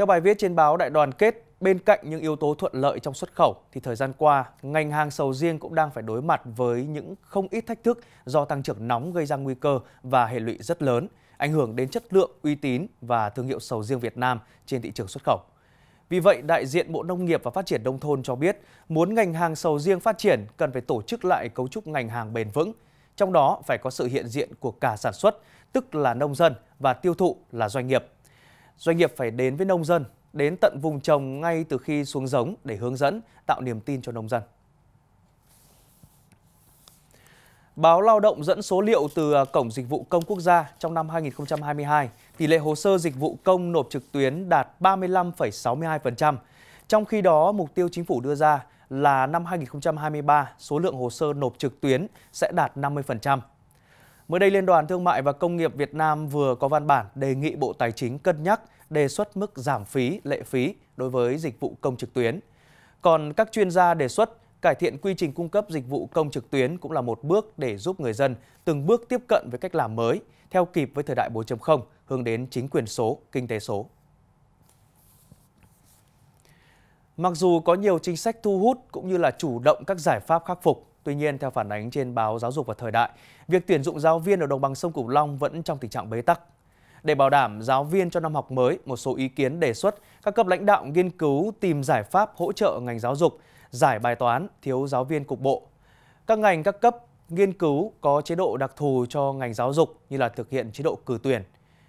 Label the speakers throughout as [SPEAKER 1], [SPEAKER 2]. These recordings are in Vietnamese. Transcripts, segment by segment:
[SPEAKER 1] Theo bài viết trên báo Đại đoàn kết, bên cạnh những yếu tố thuận lợi trong xuất khẩu thì thời gian qua, ngành hàng sầu riêng cũng đang phải đối mặt với những không ít thách thức do tăng trưởng nóng gây ra nguy cơ và hệ lụy rất lớn, ảnh hưởng đến chất lượng, uy tín và thương hiệu sầu riêng Việt Nam trên thị trường xuất khẩu. Vì vậy, đại diện Bộ Nông nghiệp và Phát triển Nông thôn cho biết, muốn ngành hàng sầu riêng phát triển cần phải tổ chức lại cấu trúc ngành hàng bền vững, trong đó phải có sự hiện diện của cả sản xuất, tức là nông dân và tiêu thụ là doanh nghiệp Doanh nghiệp phải đến với nông dân, đến tận vùng trồng ngay từ khi xuống giống để hướng dẫn, tạo niềm tin cho nông dân. Báo Lao động dẫn số liệu từ à, Cổng Dịch vụ Công Quốc gia trong năm 2022, tỷ lệ hồ sơ dịch vụ công nộp trực tuyến đạt 35,62%. Trong khi đó, mục tiêu chính phủ đưa ra là năm 2023, số lượng hồ sơ nộp trực tuyến sẽ đạt 50%. Mới đây, Liên đoàn Thương mại và Công nghiệp Việt Nam vừa có văn bản đề nghị Bộ Tài chính cân nhắc đề xuất mức giảm phí, lệ phí đối với dịch vụ công trực tuyến. Còn các chuyên gia đề xuất cải thiện quy trình cung cấp dịch vụ công trực tuyến cũng là một bước để giúp người dân từng bước tiếp cận với cách làm mới, theo kịp với thời đại 4.0, hướng đến chính quyền số, kinh tế số. Mặc dù có nhiều chính sách thu hút cũng như là chủ động các giải pháp khắc phục, Tuy nhiên, theo phản ánh trên báo Giáo dục và Thời đại, việc tuyển dụng giáo viên ở đồng bằng sông Cửu Long vẫn trong tình trạng bế tắc. Để bảo đảm giáo viên cho năm học mới, một số ý kiến đề xuất các cấp lãnh đạo nghiên cứu tìm giải pháp hỗ trợ ngành giáo dục, giải bài toán thiếu giáo viên cục bộ. Các ngành các cấp nghiên cứu có chế độ đặc thù cho ngành giáo dục như là thực hiện chế độ cử tuyển.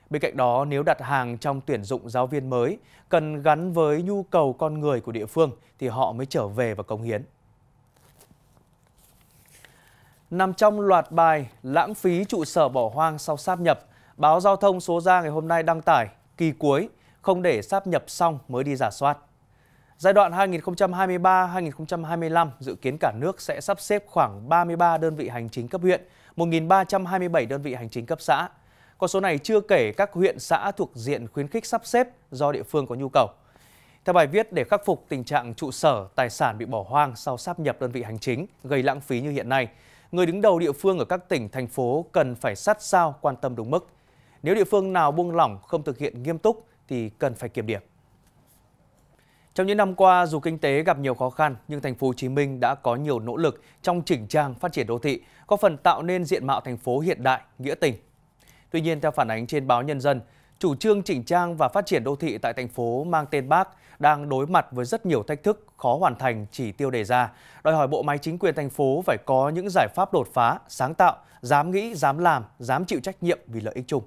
[SPEAKER 1] Bên cạnh đó, nếu đặt hàng trong tuyển dụng giáo viên mới cần gắn với nhu cầu con người của địa phương thì họ mới trở về và cống hiến. Nằm trong loạt bài Lãng phí trụ sở bỏ hoang sau sáp nhập, báo Giao thông số ra ngày hôm nay đăng tải kỳ cuối, không để sáp nhập xong mới đi giả soát. Giai đoạn 2023-2025 dự kiến cả nước sẽ sắp xếp khoảng 33 đơn vị hành chính cấp huyện, 1.327 đơn vị hành chính cấp xã. Con số này chưa kể các huyện xã thuộc diện khuyến khích sắp xếp do địa phương có nhu cầu. Theo bài viết, để khắc phục tình trạng trụ sở, tài sản bị bỏ hoang sau sáp nhập đơn vị hành chính gây lãng phí như hiện nay, người đứng đầu địa phương ở các tỉnh, thành phố cần phải sát sao quan tâm đúng mức. Nếu địa phương nào buông lỏng, không thực hiện nghiêm túc thì cần phải kiểm điểm. Trong những năm qua, dù kinh tế gặp nhiều khó khăn, nhưng thành phố Hồ Chí Minh đã có nhiều nỗ lực trong chỉnh trang phát triển đô thị, có phần tạo nên diện mạo thành phố hiện đại, nghĩa tình. Tuy nhiên, theo phản ánh trên báo Nhân dân, chủ trương chỉnh trang và phát triển đô thị tại thành phố mang tên Bác đang đối mặt với rất nhiều thách thức khó hoàn thành chỉ tiêu đề ra. Đòi hỏi bộ máy chính quyền thành phố phải có những giải pháp đột phá, sáng tạo, dám nghĩ, dám làm, dám chịu trách nhiệm vì lợi ích chung.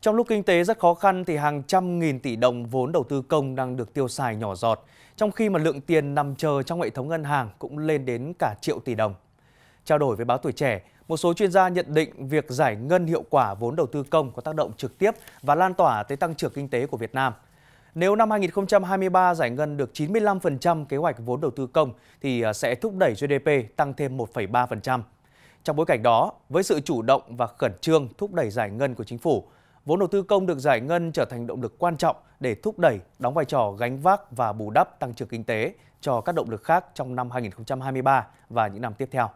[SPEAKER 1] Trong lúc kinh tế rất khó khăn thì hàng trăm nghìn tỷ đồng vốn đầu tư công đang được tiêu xài nhỏ giọt, trong khi mà lượng tiền nằm chờ trong hệ thống ngân hàng cũng lên đến cả triệu tỷ đồng. Trao đổi với báo Tuổi Trẻ, một số chuyên gia nhận định việc giải ngân hiệu quả vốn đầu tư công có tác động trực tiếp và lan tỏa tới tăng trưởng kinh tế của Việt Nam. Nếu năm 2023 giải ngân được 95% kế hoạch vốn đầu tư công thì à, sẽ thúc đẩy GDP tăng thêm 1,3%. Trong bối cảnh đó, với sự chủ động và khẩn trương thúc đẩy giải ngân của chính phủ, vốn đầu tư công được giải ngân trở thành động lực quan trọng để thúc đẩy, đóng vai trò gánh vác và bù đắp tăng trưởng kinh tế cho các động lực khác trong năm 2023 và những năm tiếp theo.